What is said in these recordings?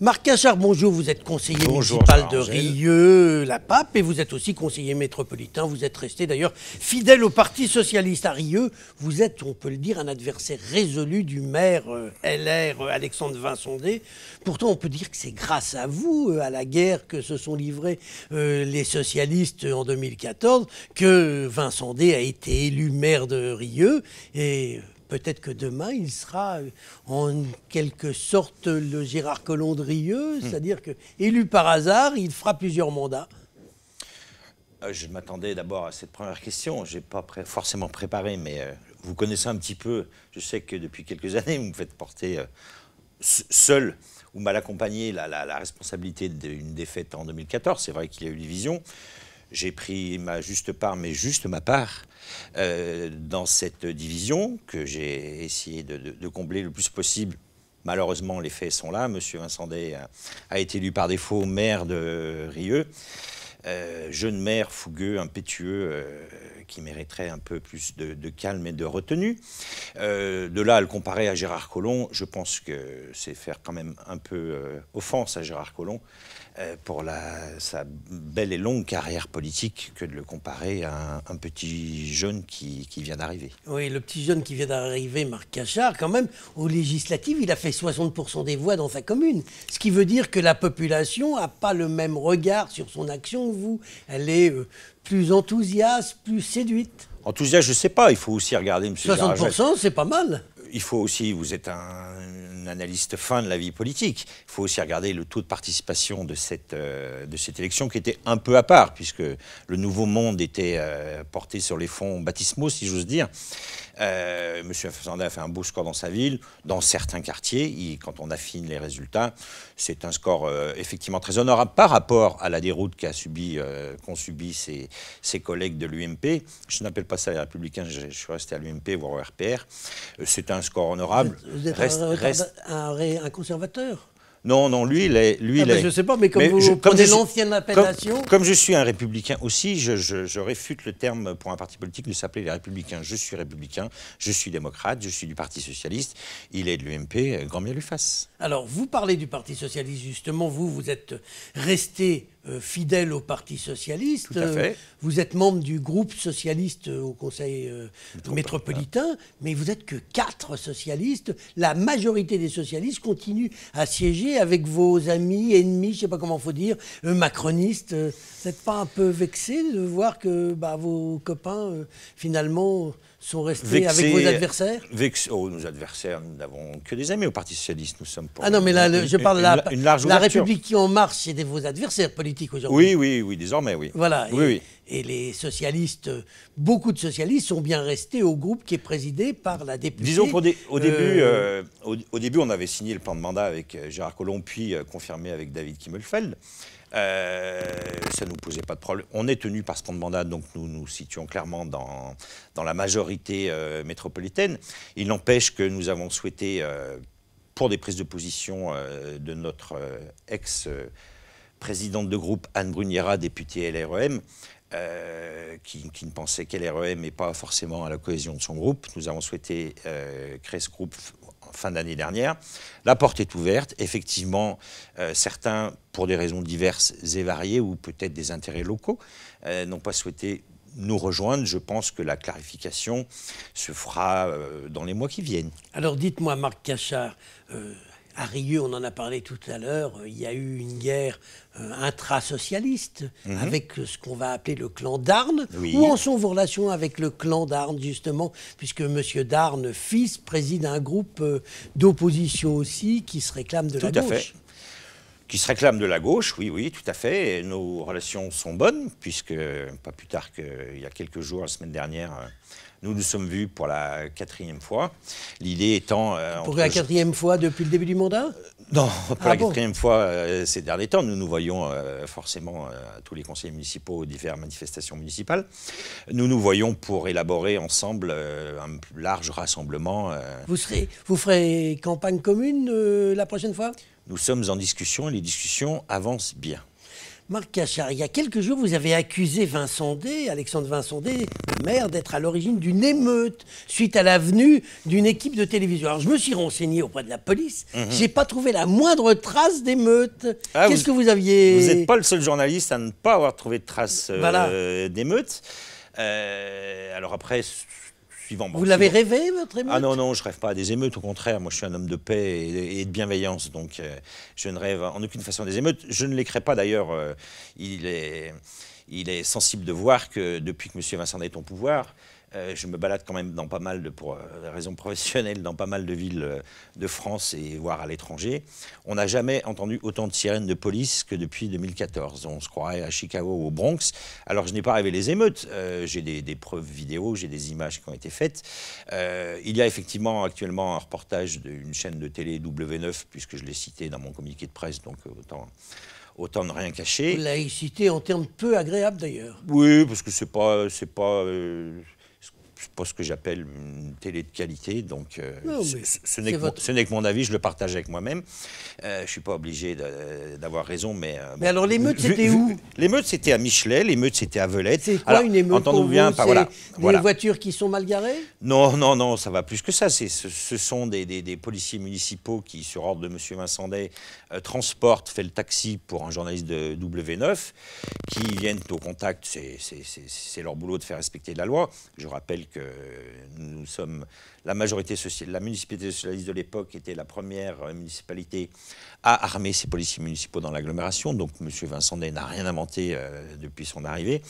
Marc Cachard, bonjour, vous êtes conseiller municipal de Rieux-la-Pape et vous êtes aussi conseiller métropolitain. Vous êtes resté d'ailleurs fidèle au Parti Socialiste à Rieux. Vous êtes, on peut le dire, un adversaire résolu du maire euh, LR euh, Alexandre Vincondé. Pourtant, on peut dire que c'est grâce à vous, euh, à la guerre que se sont livrés les socialistes en 2014, que Vincondé a été élu maire de Rieux et peut-être que demain, il sera euh, en quelque sorte le Gérard Colondrieux, hmm. c'est-à-dire que élu par hasard, il fera plusieurs mandats. Euh, je m'attendais d'abord à cette première question. Je n'ai pas forcément préparé, mais euh, vous connaissez un petit peu. Je sais que depuis quelques années, vous me faites porter seul ou mal accompagné la, la responsabilité d'une défaite en 2014. C'est vrai qu'il y a eu division. J'ai pris ma juste part, mais juste ma part, euh, dans cette division que j'ai essayé de, combler le plus possible Malheureusement, les faits sont là. Monsieur Vincent Day a, été élu par défaut maire de Rieux. Euh, jeune maire fougueux, impétueux, euh, qui mériterait un peu plus de, calme et de retenue. Euh, de là à le comparer à Gérard Collomb, je pense que c'est faire quand même un peu offense à Gérard Collomb pour la, sa belle et longue carrière politique que de le comparer à un, petit jeune qui, qui vient d'arriver. Oui, le petit jeune qui vient d'arriver, Marc Cachard, quand même, aux législatives, il a fait 60% des voix dans sa commune. Ce qui veut dire que la population n'a pas le même regard sur son action vous Elle est euh, plus enthousiaste, plus séduite Enthousiaste, je ne sais pas. Il faut aussi regarder, monsieur 60%, c'est pas mal il faut aussi, vous êtes un, analyste fin de la vie politique, il faut aussi regarder le taux de participation de cette, euh, de cette élection qui était un peu à part, puisque le nouveau monde était euh, porté sur les fonds baptismaux, si j'ose dire. Euh, Monsieur a fait un beau score dans sa ville, dans certains quartiers, et quand on affine les résultats, c'est un score euh, effectivement très honorable par rapport à la déroute qu'ont subi, subi ses, collègues de l'UMP. Je n'appelle pas ça les Républicains, je, suis resté à l'UMP, voire au RPR. C'est un un score honorable. Vous êtes, un, conservateur non, non, lui, il est. Lui, ah, Je ne sais pas, mais comme vous l'ancienne appellation. Comme, je suis un républicain aussi, je, je, réfute le terme pour un parti politique de s'appeler les républicains. Je suis républicain, je suis démocrate, je suis du Parti socialiste, il est de l'UMP, euh, grand bien lui fasse. Alors, vous parlez du Parti socialiste, justement, vous, vous êtes resté euh, fidèle au Parti socialiste. Euh, vous êtes membre du groupe socialiste au Conseil euh, métropolitain, mais vous n'êtes que quatre socialistes. La majorité des socialistes continue à siéger avec vos amis, ennemis, je ne sais pas comment faut dire, macronistes. Vous n'êtes pas un peu vexé de voir que bah, vos copains, finalement, sont restés avec vos adversaires avec oh, nos adversaires, nous n'avons que des amis au Parti Socialiste, nous sommes pour... Ah non, mais là, je parle de la, une large la République qui en marche, c'est vos adversaires politiques aujourd'hui. Oui, oui, oui, désormais, oui. Voilà, oui, et, les socialistes, beaucoup de socialistes sont bien restés au groupe qui est présidé par la députée... Disons qu'au au, euh, début, euh, au, début, on avait signé le plan de mandat avec euh, Gérard Collomb, puis confirmé avec David Kimmelfeld. Euh, ça ne nous posait pas de problème. On est tenu par ce mandat, donc nous nous situons clairement dans, la majorité euh, métropolitaine. Il n'empêche que nous avons souhaité, euh, pour des prises de position de notre ex-présidente de groupe Anne Bruniera, députée LREM, euh, qui, ne pensait qu'à l'REM et pas forcément à la cohésion de son groupe. Nous avons souhaité euh, créer ce groupe en fin d'année dernière. La porte est ouverte. Effectivement, euh, certains, pour des raisons diverses et variées, ou peut-être des intérêts locaux, n'ont pas souhaité nous rejoindre. Je pense que la clarification se fera dans les mois qui viennent. Alors dites-moi, Marc Cachard, à Rieux, on en a parlé tout à l'heure, euh, il y a eu une guerre euh, intrasocialiste mhm. avec euh, ce qu'on va appeler le clan d'Arne. ou Où en sont vos relations avec le clan d'Arne, justement, puisque M. d'Arne, fils, préside un groupe d'opposition aussi qui se réclame de la à gauche qui se réclament de la gauche, oui, oui, tout à fait. nos relations sont bonnes, puisque pas plus tard qu'il y a quelques jours, la semaine dernière, euh, nous nous sommes vus pour la quatrième fois. L'idée étant... Euh, pour la quatrième fois depuis le début du mandat non, pour la ah quatrième fois euh, ces derniers temps, nous nous voyons euh, forcément à euh, tous les conseillers municipaux aux diverses manifestations municipales. Nous nous voyons pour élaborer ensemble un large rassemblement. vous ferez campagne commune la prochaine fois Nous sommes en discussion et les discussions avancent bien. Marc Cachard, il y a quelques jours, vous avez accusé Vincent D, Alexandre Vincent D, maire, d'être à l'origine d'une émeute suite à l'avenue d'une équipe de télévision. Alors, je me suis renseigné auprès de la police. Je mhm. n'ai J'ai pas trouvé la moindre trace d'émeute. Ah, Qu'est-ce que vous aviez Vous n'êtes pas le seul journaliste à ne pas avoir trouvé de trace euh, d'émeute. Euh, alors après, vous l'avez rêvé, votre émeute Ah non, non, je rêve pas des émeutes, au contraire, moi je suis un homme de paix et, de bienveillance, donc euh, je ne rêve en aucune façon des émeutes. Je ne les crée pas d'ailleurs, euh, il, est, il est sensible de voir que depuis que M. Vincent est au pouvoir, euh, je me balade quand même dans pas mal de, pour des euh, raisons professionnelles, dans pas mal de villes euh, de France et voire à l'étranger. On n'a jamais entendu autant de sirènes de police que depuis 2014. On se croirait à Chicago ou au Bronx. Alors je n'ai pas rêvé les émeutes. j'ai des, preuves vidéo, j'ai des images qui ont été faites. il y a effectivement actuellement un reportage d'une chaîne de télé W9, puisque je l'ai cité dans mon communiqué de presse, donc autant autant ne rien cacher. cité en termes peu agréables d'ailleurs. Oui, parce que c'est pas, c'est pas, pas ce que j'appelle une télé de qualité, donc ce n'est que, mon avis, je le partage avec moi-même. Euh, je ne suis pas obligé d'avoir raison, mais... Euh, mais alors alors l'émeute, c'était où L'émeute, c'était à Michelet, l'émeute, c'était à Velette. C'est quoi une émeute Entendons bien, par, voilà, des voitures qui sont mal garées Non, non, non, ça va plus que ça. Ce, ce sont des, des, policiers municipaux qui, sur ordre de M. Vincent Day, euh, transportent, fait le taxi pour un journaliste de W9, qui viennent au contact, c'est leur boulot de faire respecter la loi. Je rappelle que nous sommes la majorité sociale, la municipalité socialiste de l'époque était la première municipalité à armer ses policiers municipaux dans l'agglomération. Donc M. Vincent Day n'a rien inventé euh, depuis son arrivée.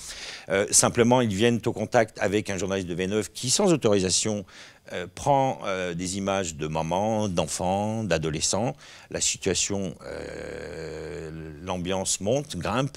Euh, simplement, ils viennent au contact avec un journaliste de V9 qui, sans autorisation, euh, prend des images de mamans, d'enfants, d'adolescents. La situation, l'ambiance monte, grimpe,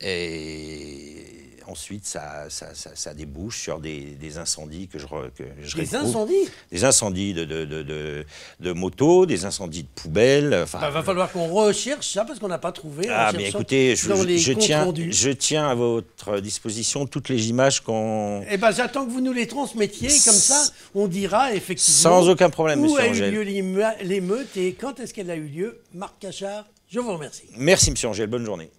et ensuite, ça, ça, ça, débouche sur des, incendies que je, que Des incendies Des incendies de, de, de, de, motos, des incendies de poubelles. Il bah, va euh, falloir qu'on recherche ça parce qu'on n'a pas trouvé. Ah, mais écoutez, je, je, tiens, je tiens à votre disposition toutes les images qu'on. Eh bien, j'attends que vous nous les transmettiez. Comme ça, on dira effectivement. Sans aucun problème, Où a eu lieu l'émeute et quand est-ce qu'elle a eu lieu Marc Cachard, je vous remercie. Merci, monsieur Angèle. Bonne journée.